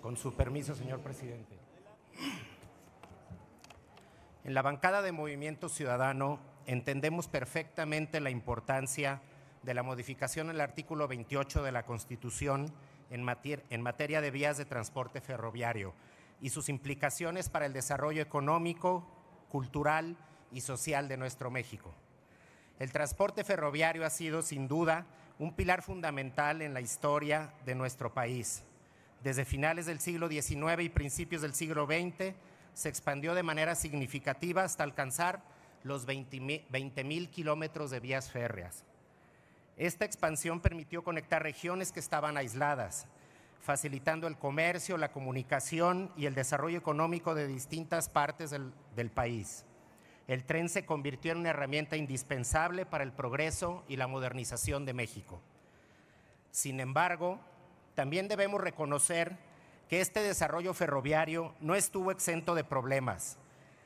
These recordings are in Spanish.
Con su permiso, señor presidente. En la bancada de Movimiento Ciudadano entendemos perfectamente la importancia de la modificación del artículo 28 de la Constitución en, en materia de vías de transporte ferroviario y sus implicaciones para el desarrollo económico, cultural y social de nuestro México. El transporte ferroviario ha sido, sin duda, un pilar fundamental en la historia de nuestro país desde finales del siglo XIX y principios del siglo XX se expandió de manera significativa hasta alcanzar los 20.000 kilómetros de vías férreas. Esta expansión permitió conectar regiones que estaban aisladas, facilitando el comercio, la comunicación y el desarrollo económico de distintas partes del, del país. El tren se convirtió en una herramienta indispensable para el progreso y la modernización de México. Sin embargo, también debemos reconocer que este desarrollo ferroviario no estuvo exento de problemas,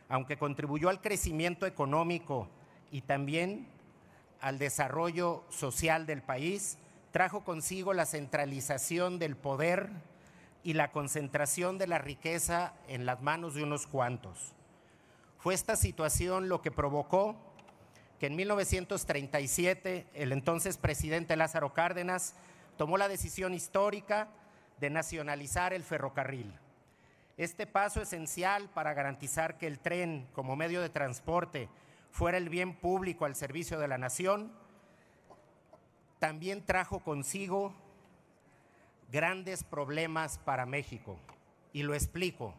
aunque contribuyó al crecimiento económico y también al desarrollo social del país, trajo consigo la centralización del poder y la concentración de la riqueza en las manos de unos cuantos. Fue esta situación lo que provocó que en 1937 el entonces presidente Lázaro Cárdenas tomó la decisión histórica de nacionalizar el ferrocarril. Este paso esencial para garantizar que el tren como medio de transporte fuera el bien público al servicio de la nación, también trajo consigo grandes problemas para México. Y lo explico.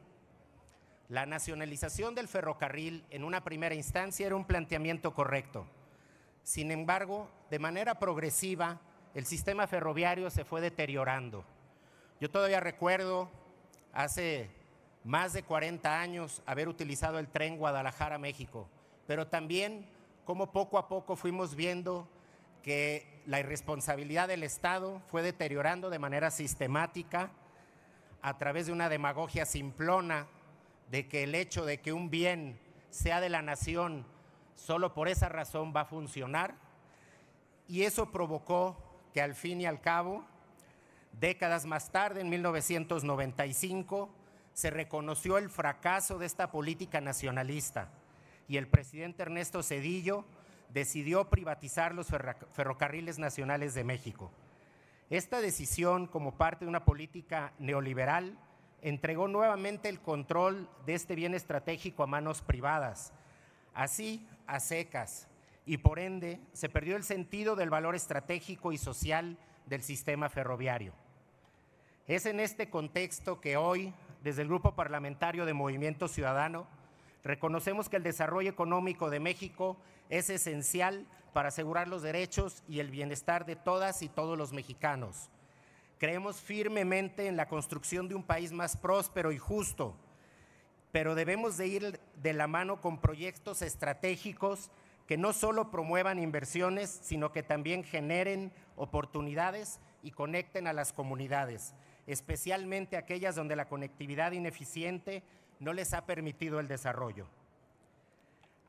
La nacionalización del ferrocarril en una primera instancia era un planteamiento correcto. Sin embargo, de manera progresiva, el sistema ferroviario se fue deteriorando. Yo todavía recuerdo hace más de 40 años haber utilizado el tren Guadalajara-México, pero también cómo poco a poco fuimos viendo que la irresponsabilidad del Estado fue deteriorando de manera sistemática a través de una demagogia simplona de que el hecho de que un bien sea de la nación solo por esa razón va a funcionar. Y eso provocó que al fin y al cabo, décadas más tarde, en 1995, se reconoció el fracaso de esta política nacionalista y el presidente Ernesto Cedillo decidió privatizar los ferrocarriles nacionales de México. Esta decisión, como parte de una política neoliberal, entregó nuevamente el control de este bien estratégico a manos privadas, así a secas, y por ende se perdió el sentido del valor estratégico y social del sistema ferroviario. Es en este contexto que hoy, desde el Grupo Parlamentario de Movimiento Ciudadano, reconocemos que el desarrollo económico de México es esencial para asegurar los derechos y el bienestar de todas y todos los mexicanos. Creemos firmemente en la construcción de un país más próspero y justo, pero debemos de ir de la mano con proyectos estratégicos que no solo promuevan inversiones, sino que también generen oportunidades y conecten a las comunidades, especialmente aquellas donde la conectividad ineficiente no les ha permitido el desarrollo.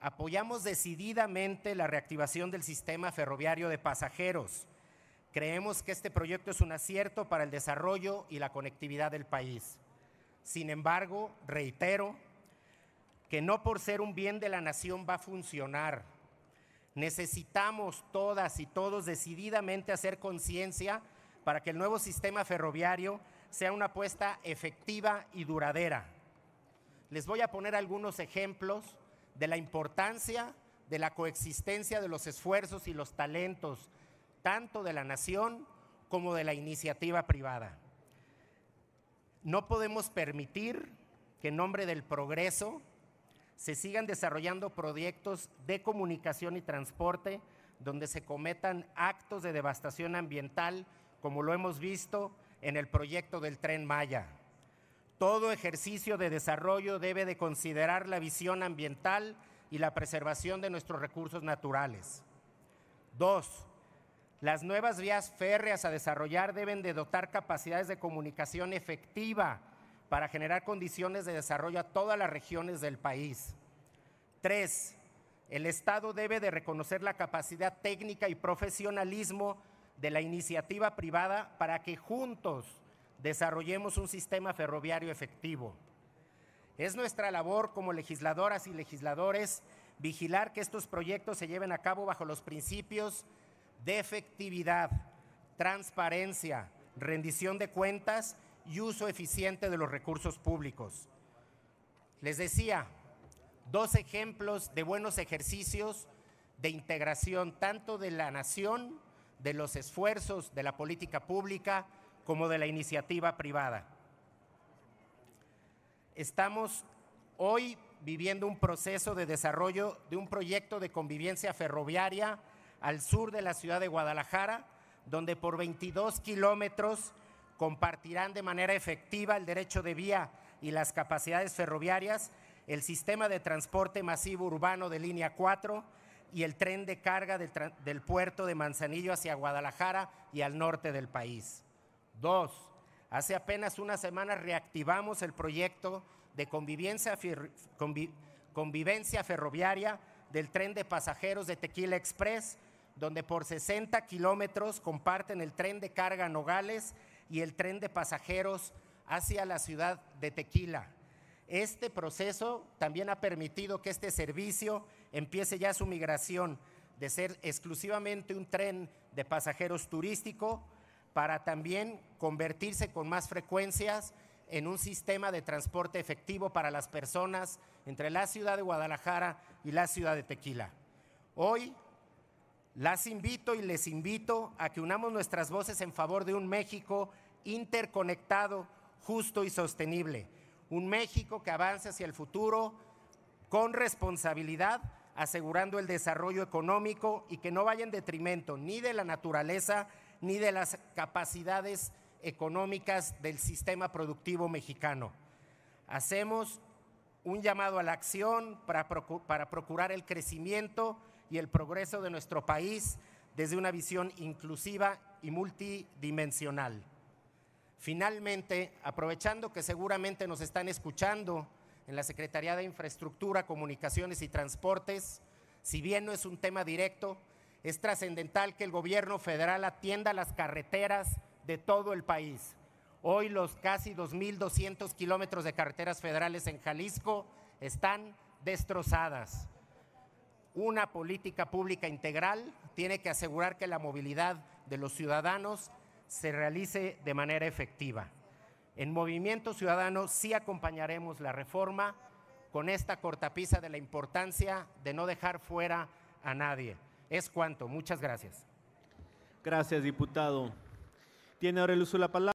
Apoyamos decididamente la reactivación del sistema ferroviario de pasajeros. Creemos que este proyecto es un acierto para el desarrollo y la conectividad del país. Sin embargo, reitero que no por ser un bien de la nación va a funcionar Necesitamos todas y todos decididamente hacer conciencia para que el nuevo sistema ferroviario sea una apuesta efectiva y duradera. Les voy a poner algunos ejemplos de la importancia de la coexistencia de los esfuerzos y los talentos, tanto de la nación como de la iniciativa privada. No podemos permitir que en nombre del progreso se sigan desarrollando proyectos de comunicación y transporte donde se cometan actos de devastación ambiental, como lo hemos visto en el proyecto del tren Maya. Todo ejercicio de desarrollo debe de considerar la visión ambiental y la preservación de nuestros recursos naturales. Dos, las nuevas vías férreas a desarrollar deben de dotar capacidades de comunicación efectiva para generar condiciones de desarrollo a todas las regiones del país. Tres, el Estado debe de reconocer la capacidad técnica y profesionalismo de la iniciativa privada para que juntos desarrollemos un sistema ferroviario efectivo. Es nuestra labor como legisladoras y legisladores vigilar que estos proyectos se lleven a cabo bajo los principios de efectividad, transparencia, rendición de cuentas y uso eficiente de los recursos públicos. Les decía, dos ejemplos de buenos ejercicios de integración tanto de la nación, de los esfuerzos de la política pública, como de la iniciativa privada. Estamos hoy viviendo un proceso de desarrollo de un proyecto de convivencia ferroviaria al sur de la ciudad de Guadalajara, donde por 22 kilómetros compartirán de manera efectiva el derecho de vía y las capacidades ferroviarias, el sistema de transporte masivo urbano de línea 4 y el tren de carga del, puerto de Manzanillo hacia Guadalajara y al norte del país. Dos, hace apenas una semana reactivamos el proyecto de convivencia, convivencia ferroviaria del tren de pasajeros de Tequila Express, donde por 60 kilómetros comparten el tren de carga Nogales y el tren de pasajeros hacia la ciudad de Tequila. Este proceso también ha permitido que este servicio empiece ya su migración de ser exclusivamente un tren de pasajeros turístico para también convertirse con más frecuencias en un sistema de transporte efectivo para las personas entre la ciudad de Guadalajara y la ciudad de Tequila. Hoy las invito y les invito a que unamos nuestras voces en favor de un México interconectado, justo y sostenible. Un México que avance hacia el futuro con responsabilidad, asegurando el desarrollo económico y que no vaya en detrimento ni de la naturaleza ni de las capacidades económicas del sistema productivo mexicano. Hacemos un llamado a la acción para, procurar el crecimiento y el progreso de nuestro país desde una visión inclusiva y multidimensional. Finalmente, aprovechando que seguramente nos están escuchando en la Secretaría de Infraestructura, Comunicaciones y Transportes, si bien no es un tema directo, es trascendental que el gobierno federal atienda las carreteras de todo el país. Hoy los casi 2.200 kilómetros de carreteras federales en Jalisco están destrozadas. Una política pública integral tiene que asegurar que la movilidad de los ciudadanos se realice de manera efectiva. En Movimiento Ciudadano sí acompañaremos la reforma con esta cortapisa de la importancia de no dejar fuera a nadie. Es cuanto. Muchas gracias. Gracias, diputado. Tiene ahora el uso la palabra.